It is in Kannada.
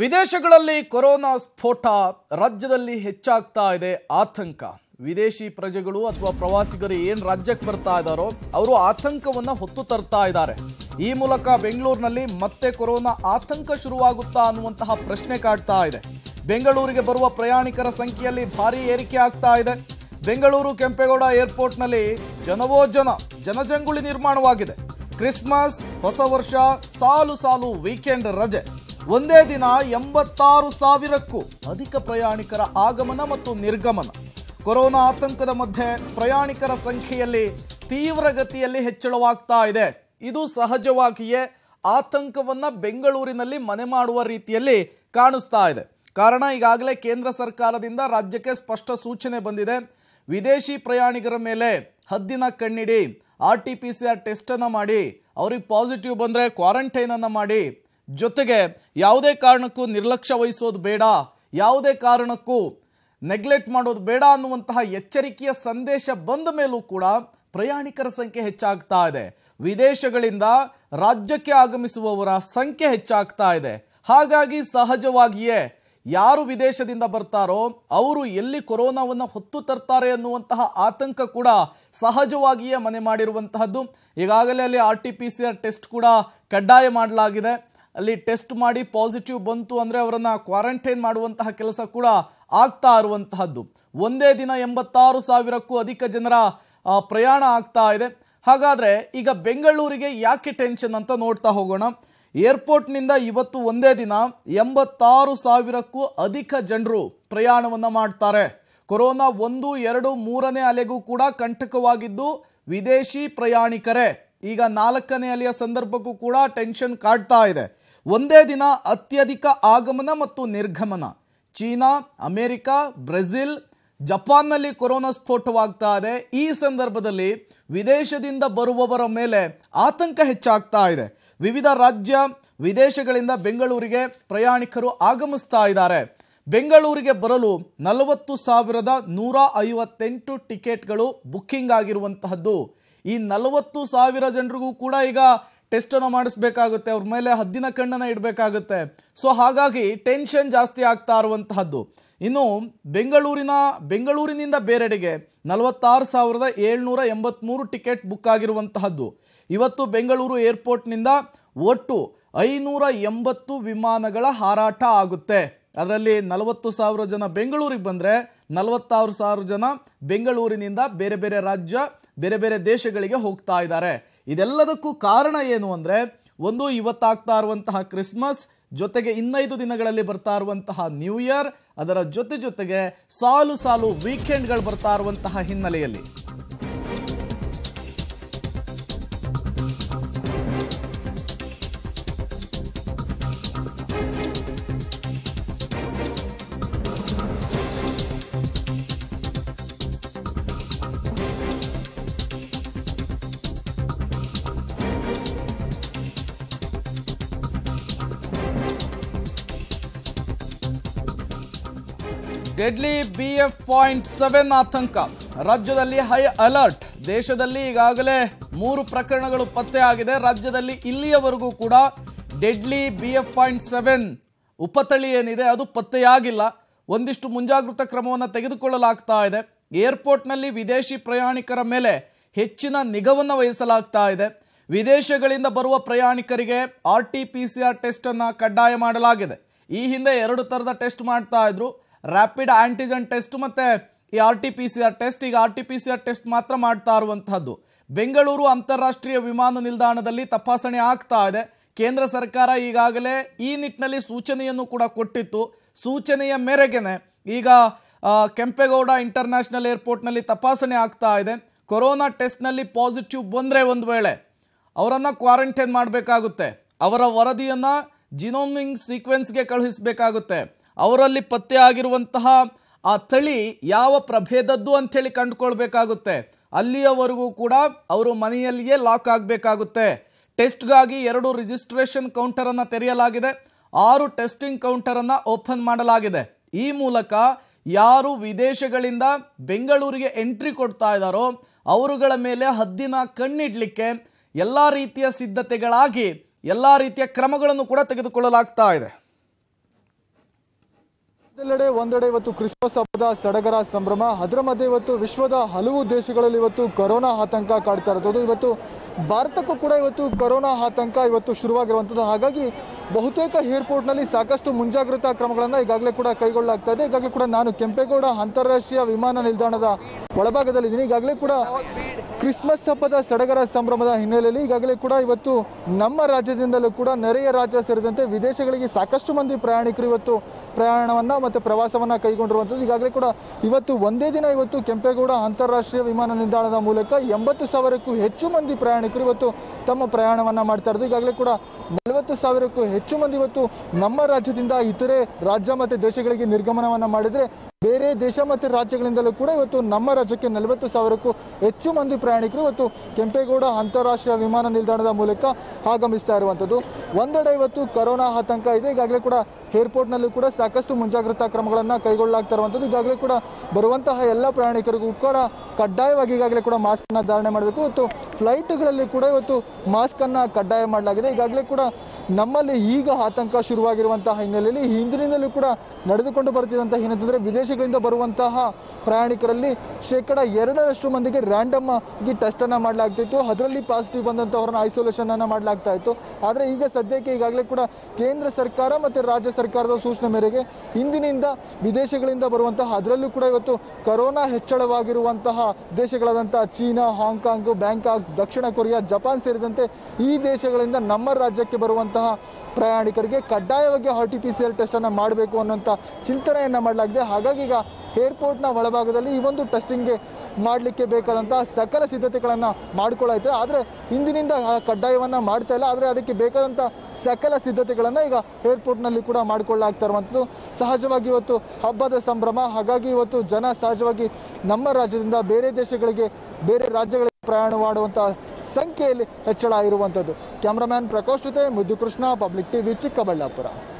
ವಿದೇಶಗಳಲ್ಲಿ ಕೊರೋನಾ ಸ್ಫೋಟ ರಾಜ್ಯದಲ್ಲಿ ಹೆಚ್ಚಾಗ್ತಾ ಇದೆ ಆತಂಕ ವಿದೇಶಿ ಪ್ರಜೆಗಳು ಅಥವಾ ಪ್ರವಾಸಿಗರು ಏನು ರಾಜ್ಯಕ್ಕೆ ಬರ್ತಾ ಇದ್ದಾರೋ ಅವರು ಆತಂಕವನ್ನು ಹೊತ್ತು ತರ್ತಾ ಇದ್ದಾರೆ ಈ ಮೂಲಕ ಬೆಂಗಳೂರಿನಲ್ಲಿ ಮತ್ತೆ ಕೊರೋನಾ ಆತಂಕ ಶುರುವಾಗುತ್ತಾ ಅನ್ನುವಂತಹ ಪ್ರಶ್ನೆ ಕಾಡ್ತಾ ಇದೆ ಬೆಂಗಳೂರಿಗೆ ಬರುವ ಪ್ರಯಾಣಿಕರ ಸಂಖ್ಯೆಯಲ್ಲಿ ಭಾರಿ ಏರಿಕೆ ಆಗ್ತಾ ಇದೆ ಬೆಂಗಳೂರು ಕೆಂಪೇಗೌಡ ಏರ್ಪೋರ್ಟ್ನಲ್ಲಿ ಜನವೋ ಜನ ಜನಜಂಗುಳಿ ನಿರ್ಮಾಣವಾಗಿದೆ ಕ್ರಿಸ್ಮಸ್ ಹೊಸ ವರ್ಷ ಸಾಲು ಸಾಲು ವೀಕೆಂಡ್ ರಜೆ ಒಂದೇ ದಿನ ಎಂಬತ್ತಾರು ಸಾವಿರಕ್ಕೂ ಅಧಿಕ ಪ್ರಯಾಣಿಕರ ಆಗಮನ ಮತ್ತು ನಿರ್ಗಮನ ಕೊರೋನಾ ಆತಂಕದ ಮಧ್ಯೆ ಪ್ರಯಾಣಿಕರ ಸಂಖ್ಯೆಯಲ್ಲಿ ತೀವ್ರಗತಿಯಲ್ಲಿ ಹೆಚ್ಚಳವಾಗ್ತಾ ಇದೆ ಇದು ಸಹಜವಾಗಿಯೇ ಆತಂಕವನ್ನ ಬೆಂಗಳೂರಿನಲ್ಲಿ ಮನೆ ಮಾಡುವ ರೀತಿಯಲ್ಲಿ ಕಾಣಿಸ್ತಾ ಇದೆ ಕಾರಣ ಈಗಾಗಲೇ ಕೇಂದ್ರ ಸರ್ಕಾರದಿಂದ ರಾಜ್ಯಕ್ಕೆ ಸ್ಪಷ್ಟ ಸೂಚನೆ ಬಂದಿದೆ ವಿದೇಶಿ ಪ್ರಯಾಣಿಕರ ಮೇಲೆ ಹದ್ದಿನ ಕಣ್ಣಿಡಿ R T P C R ಟೆಸ್ಟನ್ನು ಮಾಡಿ ಅವ್ರಿಗೆ ಪಾಸಿಟಿವ್ ಬಂದರೆ ಕ್ವಾರಂಟೈನನ್ನು ಮಾಡಿ ಜೊತೆಗೆ ಯಾವುದೇ ಕಾರಣಕ್ಕೂ ನಿರ್ಲಕ್ಷ್ಯ ವಹಿಸೋದು ಬೇಡ ಯಾವುದೇ ಕಾರಣಕ್ಕೂ ನೆಗ್ಲೆಕ್ಟ್ ಮಾಡೋದು ಬೇಡ ಅನ್ನುವಂತಹ ಎಚ್ಚರಿಕೆಯ ಸಂದೇಶ ಬಂದ ಮೇಲೂ ಕೂಡ ಪ್ರಯಾಣಿಕರ ಸಂಖ್ಯೆ ಹೆಚ್ಚಾಗ್ತಾ ಇದೆ ವಿದೇಶಗಳಿಂದ ರಾಜ್ಯಕ್ಕೆ ಆಗಮಿಸುವವರ ಸಂಖ್ಯೆ ಹೆಚ್ಚಾಗ್ತಾ ಇದೆ ಹಾಗಾಗಿ ಸಹಜವಾಗಿಯೇ ಯಾರು ವಿದೇಶದಿಂದ ಬರ್ತಾರೋ ಅವರು ಎಲ್ಲಿ ಕೊರೋನಾವನ್ನು ಹೊತ್ತು ತರ್ತಾರೆ ಅನ್ನುವಂತಹ ಆತಂಕ ಕೂಡ ಸಹಜವಾಗಿಯೇ ಮನೆ ಮಾಡಿರುವಂತಹದ್ದು ಈಗಾಗಲೇ ಅಲ್ಲಿ R T P C R test ಕೂಡ ಕಡ್ಡಾಯ ಮಾಡಲಾಗಿದೆ ಅಲ್ಲಿ ಟೆಸ್ಟ್ ಮಾಡಿ ಪಾಸಿಟಿವ್ ಬಂತು ಅಂದರೆ ಅವರನ್ನು ಕ್ವಾರಂಟೈನ್ ಮಾಡುವಂತಹ ಕೆಲಸ ಕೂಡ ಆಗ್ತಾ ಇರುವಂತಹದ್ದು ಒಂದೇ ದಿನ ಎಂಬತ್ತಾರು ಸಾವಿರಕ್ಕೂ ಅಧಿಕ ಜನರ ಪ್ರಯಾಣ ಆಗ್ತಾ ಇದೆ ಹಾಗಾದರೆ ಈಗ ಬೆಂಗಳೂರಿಗೆ ಯಾಕೆ ಟೆನ್ಷನ್ ಅಂತ ನೋಡ್ತಾ ಹೋಗೋಣ ಏರ್ಪೋರ್ಟ್ನಿಂದ ಇವತ್ತು ಒಂದೇ ದಿನ ಎಂಬತ್ತಾರು ಸಾವಿರಕ್ಕೂ ಅಧಿಕ ಜನರು ಪ್ರಯಾಣವನ್ನು ಮಾಡ್ತಾರೆ ಕೊರೋನಾ ಒಂದು ಎರಡು ಮೂರನೇ ಅಲೆಗೂ ಕೂಡ ಕಂಟಕವಾಗಿದ್ದು ವಿದೇಶಿ ಪ್ರಯಾಣಿಕರೇ ಈಗ ನಾಲ್ಕನೇ ಅಲೆಯ ಸಂದರ್ಭಕ್ಕೂ ಕೂಡ ಟೆನ್ಷನ್ ಕಾಡ್ತಾ ಇದೆ ಒಂದೇ ದಿನ ಅತ್ಯಧಿಕ ಆಗಮನ ಮತ್ತು ನಿರ್ಗಮನ ಚೀನಾ ಅಮೇರಿಕಾ ಬ್ರೆಜಿಲ್ ಜಪಾನ್ನಲ್ಲಿ ಕೊರೋನಾ ಸ್ಫೋಟವಾಗ್ತಾ ಇದೆ ಈ ಸಂದರ್ಭದಲ್ಲಿ ವಿದೇಶದಿಂದ ಬರುವವರ ಮೇಲೆ ಆತಂಕ ಹೆಚ್ಚಾಗ್ತಾ ಇದೆ ವಿವಿಧ ರಾಜ್ಯ ವಿದೇಶಗಳಿಂದ ಬೆಂಗಳೂರಿಗೆ ಪ್ರಯಾಣಿಕರು ಆಗಮಿಸ್ತಾ ಇದ್ದಾರೆ ಬೆಂಗಳೂರಿಗೆ ಬರಲು ನಲವತ್ತು ಸಾವಿರದ ನೂರ ಐವತ್ತೆಂಟು ಟಿಕೆಟ್ಗಳು ಬುಕ್ಕಿಂಗ್ ಆಗಿರುವಂತಹದ್ದು ಈ ನಲವತ್ತು ಸಾವಿರ ಜನರಿಗೂ ಕೂಡ ಈಗ ಟೆಸ್ಟನ್ನು ಮಾಡಿಸ್ಬೇಕಾಗುತ್ತೆ ಅವ್ರ ಮೇಲೆ ಹದ್ದಿನ ಕಣ್ಣನ್ನು ಇಡಬೇಕಾಗುತ್ತೆ ಸೊ ಹಾಗಾಗಿ ಟೆನ್ಷನ್ ಜಾಸ್ತಿ ಆಗ್ತಾ ಇರುವಂತಹದ್ದು ಇನ್ನು ಬೆಂಗಳೂರಿನ ಬೆಂಗಳೂರಿನಿಂದ ಬೇರೆಡೆಗೆ ನಲವತ್ತಾರು ಸಾವಿರದ ಏಳ್ನೂರ ಎಂಬತ್ತ್ಮೂರು ಟಿಕೆಟ್ ಬುಕ್ ಆಗಿರುವಂತಹದ್ದು ಇವತ್ತು ಬೆಂಗಳೂರು ಏರ್ಪೋರ್ಟ್ನಿಂದ ಒಟ್ಟು ಐನೂರ ಎಂಬತ್ತು ವಿಮಾನಗಳ ಹಾರಾಟ ಆಗುತ್ತೆ ಅದರಲ್ಲಿ ನಲವತ್ತು ಸಾವಿರ ಜನ ಬೆಂಗಳೂರಿಗೆ ಬಂದರೆ ನಲವತ್ತಾರು ಸಾವಿರ ಜನ ಬೆಂಗಳೂರಿನಿಂದ ಬೇರೆ ಬೇರೆ ರಾಜ್ಯ ಬೇರೆ ಬೇರೆ ದೇಶಗಳಿಗೆ ಹೋಗ್ತಾ ಇದ್ದಾರೆ ಇದೆಲ್ಲದಕ್ಕೂ ಕಾರಣ ಏನು ಅಂದರೆ ಒಂದು ಇವತ್ತಾಗ್ತಾ ಇರುವಂತಹ ಕ್ರಿಸ್ಮಸ್ ಜೊತೆಗೆ ಇನ್ನೈದು ದಿನಗಳಲ್ಲಿ ಬರ್ತಾ ಇರುವಂತಹ ನ್ಯೂ ಇಯರ್ ಅದರ ಜೊತೆ ಜೊತೆಗೆ ಸಾಲು ಸಾಲು ವೀಕೆಂಡ್ಗಳು ಬರ್ತಾ ಇರುವಂತಹ ಹಿನ್ನೆಲೆಯಲ್ಲಿ ಡೆಡ್ಲಿ ಬಿಎಫ್ ಪಾಯಿಂಟ್ ಸೆವೆನ್ ಆತಂಕ ರಾಜ್ಯದಲ್ಲಿ ಹೈ ಅಲರ್ಟ್ ದೇಶದಲ್ಲಿ ಈಗಾಗಲೇ ಮೂರು ಪ್ರಕರಣಗಳು ಪತ್ತೆ ಆಗಿದೆ ರಾಜ್ಯದಲ್ಲಿ ಇಲ್ಲಿಯವರೆಗೂ ಕೂಡ ಡೆಡ್ಲಿ ಬಿಎಫ್ ಪಾಯಿಂಟ್ ಸೆವೆನ್ ಉಪತಳಿ ಏನಿದೆ ಅದು ಪತ್ತೆಯಾಗಿಲ್ಲ ಒಂದಿಷ್ಟು ಮುಂಜಾಗ್ರತಾ ಕ್ರಮವನ್ನು ತೆಗೆದುಕೊಳ್ಳಲಾಗ್ತಾ ಇದೆ ಏರ್ಪೋರ್ಟ್ನಲ್ಲಿ ವಿದೇಶಿ ಪ್ರಯಾಣಿಕರ ಮೇಲೆ ಹೆಚ್ಚಿನ ನಿಗವನ್ನು ವಹಿಸಲಾಗ್ತಾ ಇದೆ ವಿದೇಶಗಳಿಂದ ಬರುವ ಪ್ರಯಾಣಿಕರಿಗೆ R T P C R ಟೆಸ್ಟನ್ನು ಕಡ್ಡಾಯ ಮಾಡಲಾಗಿದೆ ಈ ಹಿಂದೆ ಎರಡು ಥರದ ಟೆಸ್ಟ್ ಮಾಡ್ತಾ ಇದ್ರು ರ್ಯಾಪಿಡ್ ಆ್ಯಂಟಿಜನ್ ಟೆಸ್ಟ್ ಮತ್ತು ಈ R T P C R test ಈಗ R T P C R test ಮಾತ್ರ ಮಾಡ್ತಾ ಇರುವಂಥದ್ದು ಬೆಂಗಳೂರು ಅಂತಾರಾಷ್ಟ್ರೀಯ ವಿಮಾನ ನಿಲ್ದಾಣದಲ್ಲಿ ತಪಾಸಣೆ ಆಗ್ತಾ ಇದೆ ಕೇಂದ್ರ ಸರ್ಕಾರ ಈಗಾಗಲೇ ಈ ನಿಟ್ಟಿನಲ್ಲಿ ಸೂಚನೆಯನ್ನು ಕೂಡ ಕೊಟ್ಟಿತ್ತು ಸೂಚನೆಯ ಮೇರೆಗೆನೆ ಈಗ ಕೆಂಪೇಗೌಡ ಇಂಟರ್ನ್ಯಾಷನಲ್ ಏರ್ಪೋರ್ಟ್ನಲ್ಲಿ ತಪಾಸಣೆ ಆಗ್ತಾ ಇದೆ ಕೊರೋನಾ ಟೆಸ್ಟ್ನಲ್ಲಿ ಪಾಸಿಟಿವ್ ಬಂದರೆ ಒಂದು ವೇಳೆ ಅವರನ್ನು ಕ್ವಾರಂಟೈನ್ ಮಾಡಬೇಕಾಗುತ್ತೆ ಅವರ ವರದಿಯನ್ನು ಜಿನೋಮಿಂಗ್ ಸೀಕ್ವೆನ್ಸ್ಗೆ ಕಳುಹಿಸಬೇಕಾಗುತ್ತೆ ಅವರಲ್ಲಿ ಪತ್ತೆ ಆಗಿರುವಂತಹ ಆ ತಳಿ ಯಾವ ಪ್ರಭೇದದ್ದು ಅಂಥೇಳಿ ಕಂಡುಕೊಳ್ಬೇಕಾಗುತ್ತೆ ಅಲ್ಲಿಯವರೆಗೂ ಕೂಡ ಅವರು ಮನೆಯಲ್ಲಿಯೇ ಲಾಕ್ ಆಗಬೇಕಾಗುತ್ತೆ ಟೆಸ್ಟ್ಗಾಗಿ ಎರಡು ರಿಜಿಸ್ಟ್ರೇಷನ್ ಕೌಂಟರನ್ನು ತೆರೆಯಲಾಗಿದೆ ಆರು ಟೆಸ್ಟಿಂಗ್ ಕೌಂಟರನ್ನು ಓಪನ್ ಮಾಡಲಾಗಿದೆ ಈ ಮೂಲಕ ಯಾರು ವಿದೇಶಗಳಿಂದ ಬೆಂಗಳೂರಿಗೆ ಎಂಟ್ರಿ ಕೊಡ್ತಾ ಇದ್ದಾರೋ ಅವರುಗಳ ಮೇಲೆ ಹದ್ದಿನ ಕಣ್ಣಿಡಲಿಕ್ಕೆ ಎಲ್ಲ ರೀತಿಯ ಸಿದ್ಧತೆಗಳಾಗಿ ಎಲ್ಲ ರೀತಿಯ ಕ್ರಮಗಳನ್ನು ಕೂಡ ತೆಗೆದುಕೊಳ್ಳಲಾಗ್ತಾ ಇದೆ ಎಲ್ಲೆಡೆ ಒಂದೆಡೆ ಇವತ್ತು ಕ್ರಿಸ್ಮಸ್ ಹಬ್ಬದ ಸಡಗರ ಸಂಭ್ರಮ ಅದರ ಮಧ್ಯೆ ಇವತ್ತು ವಿಶ್ವದ ಹಲವು ದೇಶಗಳಲ್ಲಿ ಇವತ್ತು ಕೊರೋನಾ ಆತಂಕ ಕಾಡ್ತಾ ಇರೋದು ಇವತ್ತು ಭಾರತಕ್ಕೂ ಕೂಡ ಇವತ್ತು ಕೊರೋನಾ ಆತಂಕ ಇವತ್ತು ಶುರುವಾಗಿರುವಂಥದ್ದು ಹಾಗಾಗಿ ಬಹುತೇಕ ಏರ್ಪೋರ್ಟ್ನಲ್ಲಿ ಸಾಕಷ್ಟು ಮುಂಜಾಗ್ರತಾ ಕ್ರಮಗಳನ್ನು ಈಗಾಗಲೇ ಕೂಡ ಕೈಗೊಳ್ಳಲಾಗ್ತಾ ಇದೆ ಈಗಾಗಲೇ ಕೂಡ ನಾನು ಕೆಂಪೇಗೌಡ ಅಂತಾರಾಷ್ಟ್ರೀಯ ವಿಮಾನ ನಿಲ್ದಾಣದ ಒಳಭಾಗದಲ್ಲಿದ್ದೀನಿ ಈಗಾಗಲೇ ಕೂಡ ಕ್ರಿಸ್ಮಸ್ ಹಬ್ಬದ ಸಡಗರ ಸಂಭ್ರಮದ ಹಿನ್ನೆಲೆಯಲ್ಲಿ ಈಗಾಗಲೇ ಕೂಡ ಇವತ್ತು ನಮ್ಮ ರಾಜ್ಯದಿಂದಲೂ ಕೂಡ ನೆರೆಯ ರಾಜ್ಯ ಸೇರಿದಂತೆ ವಿದೇಶಗಳಿಗೆ ಸಾಕಷ್ಟು ಮಂದಿ ಪ್ರಯಾಣಿಕರು ಇವತ್ತು ಪ್ರಯಾಣವನ್ನು ಮತ್ತು ಪ್ರವಾಸವನ್ನು ಕೈಗೊಂಡಿರುವಂಥದ್ದು ಈಗಾಗಲೇ ಕೂಡ ಇವತ್ತು ಒಂದೇ ದಿನ ಇವತ್ತು ಕೆಂಪೇಗೌಡ ಅಂತಾರಾಷ್ಟ್ರೀಯ ವಿಮಾನ ನಿಲ್ದಾಣದ ಮೂಲಕ ಎಂಬತ್ತು ಸಾವಿರಕ್ಕೂ ಹೆಚ್ಚು ಮಂದಿ ಪ್ರಯಾಣಿಕರು ಇವತ್ತು ತಮ್ಮ ಪ್ರಯಾಣವನ್ನು ಮಾಡ್ತಾ ಇರೋದು ಈಗಾಗಲೇ ಕೂಡ ನಲವತ್ತು ಸಾವಿರಕ್ಕೂ ಹೆಚ್ಚು ಮಂದಿ ಇವತ್ತು ನಮ್ಮ ರಾಜ್ಯದಿಂದ ಇತರೆ ರಾಜ್ಯ ಮತ್ತು ದೇಶಗಳಿಗೆ ನಿರ್ಗಮನವನ್ನು ಮಾಡಿದರೆ ಬೇರೆ ದೇಶ ಮತ್ತು ರಾಜ್ಯಗಳಿಂದಲೂ ಕೂಡ ಇವತ್ತು ನಮ್ಮ ರಾಜ್ಯಕ್ಕೆ ನಲವತ್ತು ಸಾವಿರಕ್ಕೂ ಹೆಚ್ಚು ಮಂದಿ ಪ್ರಯಾಣಿಕರು ಇವತ್ತು ಕೆಂಪೇಗೌಡ ಅಂತಾರಾಷ್ಟ್ರೀಯ ವಿಮಾನ ನಿಲ್ದಾಣದ ಮೂಲಕ ಆಗಮಿಸ್ತಾ ಇರುವಂಥದ್ದು ಒಂದೆಡೆ ಇವತ್ತು ಕೊರೋನಾ ಆತಂಕ ಇದೆ ಈಗಾಗಲೇ ಕೂಡ ಏರ್ಪೋರ್ಟ್ನಲ್ಲೂ ಕೂಡ ಸಾಕಷ್ಟು ಮುಂಜಾಗ್ರತಾ ಕ್ರಮಗಳನ್ನು ಕೈಗೊಳ್ಳಲಾಗ್ತಾ ಇರುವಂತದ್ದು ಈಗಾಗಲೇ ಕೂಡ ಬರುವಂತಹ ಎಲ್ಲ ಪ್ರಯಾಣಿಕರಿಗೂ ಕೂಡ ಕಡ್ಡಾಯವಾಗಿ ಈಗಾಗಲೇ ಕೂಡ ಮಾಸ್ಕನ್ನು ಧಾರಣೆ ಮಾಡಬೇಕು ಇವತ್ತು ಫ್ಲೈಟ್ಗಳಲ್ಲಿ ಕೂಡ ಇವತ್ತು ಮಾಸ್ಕ್ ಅನ್ನ ಕಡ್ಡಾಯ ಮಾಡಲಾಗಿದೆ ಈಗಾಗಲೇ ಕೂಡ ನಮ್ಮಲ್ಲಿ ಈಗ ಆತಂಕ ಶುರುವಾಗಿರುವಂತಹ ಹಿನ್ನೆಲೆಯಲ್ಲಿ ಹಿಂದಿನಿಂದಲೂ ಕೂಡ ನಡೆದುಕೊಂಡು ಬರ್ತಿದಂತ ಏನಂತಂದರೆ ವಿದೇಶಗಳಿಂದ ಬರುವಂತಹ ಪ್ರಯಾಣಿಕರಲ್ಲಿ ಶೇಕಡ ಎರಡರಷ್ಟು ಮಂದಿಗೆ ರ್ಯಾಂಡಮ್ ಆಗಿ ಟೆಸ್ಟನ್ನು ಮಾಡಲಾಗ್ತಿತ್ತು ಅದರಲ್ಲಿ ಪಾಸಿಟಿವ್ ಬಂದಂಥವ್ರನ್ನ ಐಸೋಲೇಷನನ್ನು ಮಾಡಲಾಗ್ತಾ ಇತ್ತು ಆದರೆ ಈಗ ಸದ್ಯಕ್ಕೆ ಈಗಾಗಲೇ ಕೂಡ ಕೇಂದ್ರ ಸರ್ಕಾರ ಮತ್ತು ರಾಜ್ಯ ಸರ್ಕಾರದ ಸೂಚನೆ ಮೇರೆಗೆ ಇಂದಿನಿಂದ ವಿದೇಶಗಳಿಂದ ಬರುವಂತಹ ಅದರಲ್ಲೂ ಕೂಡ ಇವತ್ತು ಕೊರೋನಾ ಹೆಚ್ಚಳವಾಗಿರುವಂತಹ ದೇಶಗಳಾದಂತಹ ಚೀನಾ ಹಾಂಗ್ಕಾಂಗ್ ಬ್ಯಾಂಕಾಕ್ ದಕ್ಷಿಣ ಕೊರಿಯಾ ಜಪಾನ್ ಸೇರಿದಂತೆ ಈ ದೇಶಗಳಿಂದ ನಮ್ಮ ರಾಜ್ಯಕ್ಕೆ ಬರುವಂತಹ ಪ್ರಯಾಣಿಕರಿಗೆ ಕಡ್ಡಾಯವಾಗಿ R T P C L ಟೆಸ್ಟನ್ನು ಮಾಡಬೇಕು ಅನ್ನುವಂಥ ಚಿಂತನೆಯನ್ನು ಮಾಡಲಾಗಿದೆ ಹಾಗಾಗಿ ಈಗ ಏರ್ಪೋರ್ಟ್ನ ಒಳಭಾಗದಲ್ಲಿ ಈ ಒಂದು ಟೆಸ್ಟಿಂಗ್ಗೆ ಮಾಡಲಿಕ್ಕೆ ಬೇಕಾದಂತಹ ಸಕಲ ಸಿದ್ಧತೆಗಳನ್ನು ಮಾಡಿಕೊಳ್ಳಾಯ್ತು ಆದರೆ ಹಿಂದಿನಿಂದ ಕಡ್ಡಾಯವನ್ನು ಮಾಡ್ತಾ ಇಲ್ಲ ಆದರೆ ಅದಕ್ಕೆ ಬೇಕಾದಂಥ ಸಕಲ ಸಿದ್ಧತೆಗಳನ್ನು ಈಗ ಏರ್ಪೋರ್ಟ್ನಲ್ಲಿ ಕೂಡ ಮಾಡಿಕೊಳ್ಳಲಾಗ್ತಾ ಇರುವಂಥದ್ದು ಸಹಜವಾಗಿ ಇವತ್ತು ಹಬ್ಬದ ಸಂಭ್ರಮ ಹಾಗಾಗಿ ಇವತ್ತು ಜನ ಸಹಜವಾಗಿ ನಮ್ಮ ರಾಜ್ಯದಿಂದ ಬೇರೆ ದೇಶಗಳಿಗೆ ಬೇರೆ ರಾಜ್ಯಗಳಿಗೆ ಪ್ರಯಾಣ ಮಾಡುವಂಥ ಸಂಖ್ಯೆಯಲ್ಲಿ ಹೆಚ್ಚಳ ಇರುವಂಥದ್ದು ಕ್ಯಾಮ್ರಾಮ್ಯಾನ್ ಪ್ರಕೋಷ್ಠತೆ ಜೊತೆ ಮುದ್ದು ಪಬ್ಲಿಕ್ ಟಿವಿ ಚಿಕ್ಕಬಳ್ಳಾಪುರ